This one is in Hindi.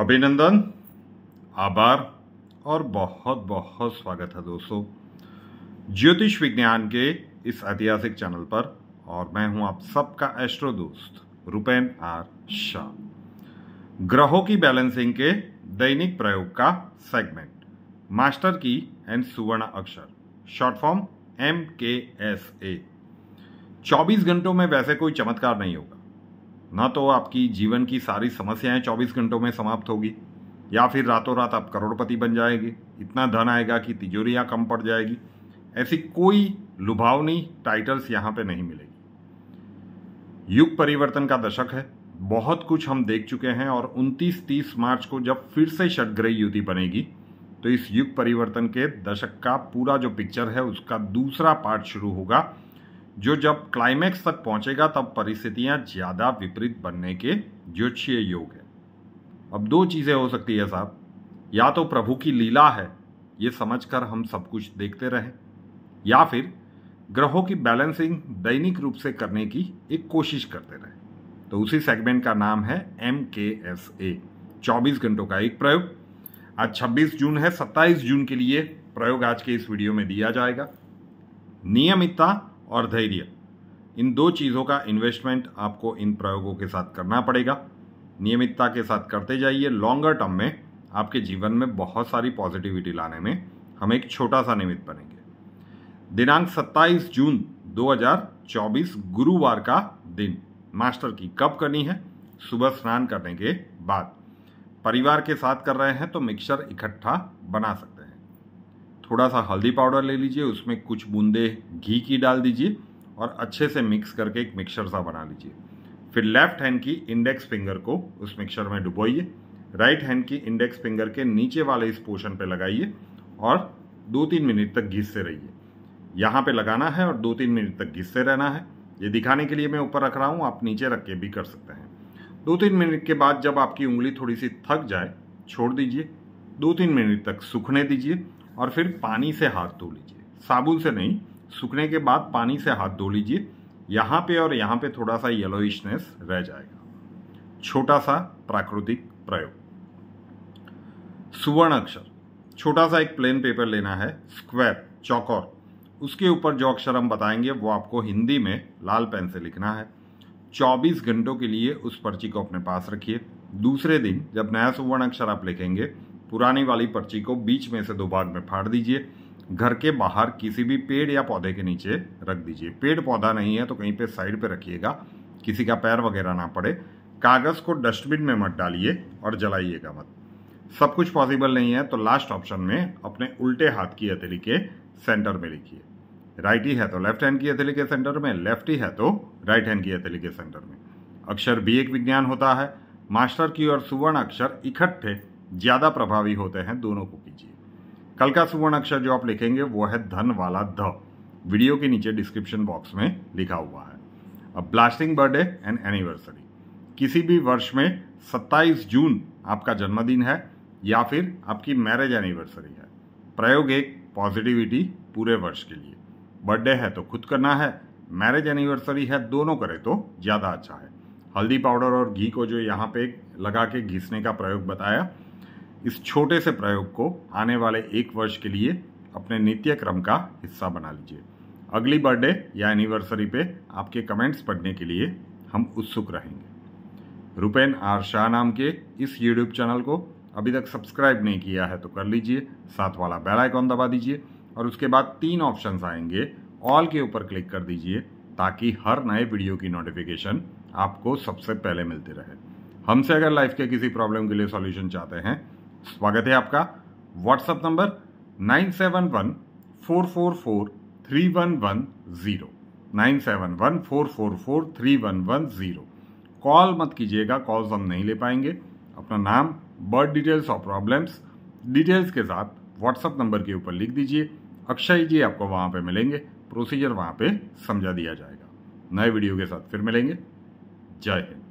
अभिनंदन आभार और बहुत बहुत स्वागत है दोस्तों ज्योतिष विज्ञान के इस ऐतिहासिक चैनल पर और मैं हूं आप सबका एस्ट्रो दोस्त रुपेन आर शाह ग्रहों की बैलेंसिंग के दैनिक प्रयोग का सेगमेंट मास्टर की एंड सुवर्ण अक्षर short form M K S A चौबीस घंटों में वैसे कोई चमत्कार नहीं होगा ना तो आपकी जीवन की सारी समस्याएं 24 घंटों में समाप्त होगी या फिर रातों रात आप करोड़पति बन जाएंगे इतना धन आएगा कि तिजोरियाँ कम पड़ जाएगी ऐसी कोई लुभावनी टाइटल्स यहाँ पे नहीं मिलेगी युग परिवर्तन का दशक है बहुत कुछ हम देख चुके हैं और 29 तीस मार्च को जब फिर से शटग्रही युति बनेगी तो इस युग परिवर्तन के दशक का पूरा जो पिक्चर है उसका दूसरा पार्ट शुरू होगा जो जब क्लाइमैक्स तक पहुंचेगा तब परिस्थितियां ज़्यादा विपरीत बनने के ज्योतिषीय योग है अब दो चीज़ें हो सकती है साहब या तो प्रभु की लीला है ये समझकर हम सब कुछ देखते रहें या फिर ग्रहों की बैलेंसिंग दैनिक रूप से करने की एक कोशिश करते रहें तो उसी सेगमेंट का नाम है एम के एस ए चौबीस घंटों का एक प्रयोग आज 26 जून है 27 जून के लिए प्रयोग आज के इस वीडियो में दिया जाएगा नियमितता और धैर्य इन दो चीज़ों का इन्वेस्टमेंट आपको इन प्रयोगों के साथ करना पड़ेगा नियमितता के साथ करते जाइए लॉन्गर टर्म में आपके जीवन में बहुत सारी पॉजिटिविटी लाने में हम एक छोटा सा निमित्त बनेंगे दिनांक 27 जून 2024 गुरुवार का दिन मास्टर की कब करनी है सुबह स्नान करने के बाद परिवार के साथ कर रहे हैं तो मिक्सर इकट्ठा बना सकते थोड़ा सा हल्दी पाउडर ले लीजिए उसमें कुछ बूंदे घी की डाल दीजिए और अच्छे से मिक्स करके एक मिक्सर सा बना लीजिए फिर लेफ्ट हैंड की इंडेक्स फिंगर को उस मिक्सर में डुबोइए राइट हैंड की इंडेक्स फिंगर के नीचे वाले इस पोर्शन पे लगाइए और दो तीन मिनट तक घिसते रहिए यहाँ पे लगाना है और दो तीन मिनट तक घिसते रहना है ये दिखाने के लिए मैं ऊपर रख रहा हूँ आप नीचे रख के भी कर सकते हैं दो तीन मिनट के बाद जब आपकी उंगली थोड़ी सी थक जाए छोड़ दीजिए दो तीन मिनट तक सूखने दीजिए और फिर पानी से हाथ धो लीजिए साबुन से नहीं सूखने के बाद पानी से हाथ धो लीजिए यहाँ पे और यहाँ पे थोड़ा सा येलोइशनेस रह जाएगा छोटा सा प्राकृतिक प्रयोग सुवर्ण अक्षर छोटा सा एक प्लेन पेपर लेना है स्क्वायर चौकोर उसके ऊपर जो अक्षर हम बताएंगे वो आपको हिंदी में लाल पेन से लिखना है 24 घंटों के लिए उस पर्ची को अपने पास रखिए दूसरे दिन जब नया सुवर्ण अक्षर आप लिखेंगे पुरानी वाली पर्ची को बीच में से दो भाग में फाड़ दीजिए घर के बाहर किसी भी पेड़ या पौधे के नीचे रख दीजिए पेड़ पौधा नहीं है तो कहीं पे साइड पे रखिएगा किसी का पैर वगैरह ना पड़े कागज़ को डस्टबिन में मत डालिए और जलाइएगा मत सब कुछ पॉसिबल नहीं है तो लास्ट ऑप्शन में अपने उल्टे हाथ की हथेली के सेंटर में लिखिए राइट ही है तो लेफ्ट हैंड की हथेली के सेंटर में लेफ्ट ही है तो राइट हैंड की हथेली के सेंटर में अक्षर भी एक विज्ञान होता है मास्टर की और सुवर्ण अक्षर इकट्ठे ज्यादा प्रभावी होते हैं दोनों को कीजिए कल का सुवर्ण अक्षर जो आप लिखेंगे वो है धन वाला ध वीडियो के नीचे डिस्क्रिप्शन बॉक्स में लिखा हुआ है अब ब्लास्टिंग बर्थडे एंड एनिवर्सरी किसी भी वर्ष में 27 जून आपका जन्मदिन है या फिर आपकी मैरिज एनिवर्सरी है प्रयोग एक पॉजिटिविटी पूरे वर्ष के लिए बर्थडे है तो खुद करना है मैरिज एनिवर्सरी है दोनों करें तो ज़्यादा अच्छा है हल्दी पाउडर और घी को जो यहाँ पे लगा के घिसने का प्रयोग बताया इस छोटे से प्रयोग को आने वाले एक वर्ष के लिए अपने नित्य क्रम का हिस्सा बना लीजिए अगली बर्थडे या एनिवर्सरी पे आपके कमेंट्स पढ़ने के लिए हम उत्सुक रहेंगे रुपेन आर शाह नाम के इस यूट्यूब चैनल को अभी तक सब्सक्राइब नहीं किया है तो कर लीजिए साथ वाला बेल आइकॉन दबा दीजिए और उसके बाद तीन ऑप्शंस आएंगे ऑल के ऊपर क्लिक कर दीजिए ताकि हर नए वीडियो की नोटिफिकेशन आपको सबसे पहले मिलती रहे हमसे अगर लाइफ के किसी प्रॉब्लम के लिए सॉल्यूशन चाहते हैं स्वागत है आपका WhatsApp number nine seven one four four four three one one zero nine seven one four four four three one one zero call मत कीजिएगा कॉल्स हम नहीं ले पाएंगे अपना नाम बर्थ डिटेल्स और प्रॉब्लम्स डिटेल्स के साथ व्हाट्सएप नंबर के ऊपर लिख दीजिए अक्षय जी आपको वहाँ पे मिलेंगे प्रोसीजर वहाँ पे समझा दिया जाएगा नए वीडियो के साथ फिर मिलेंगे जय हिंद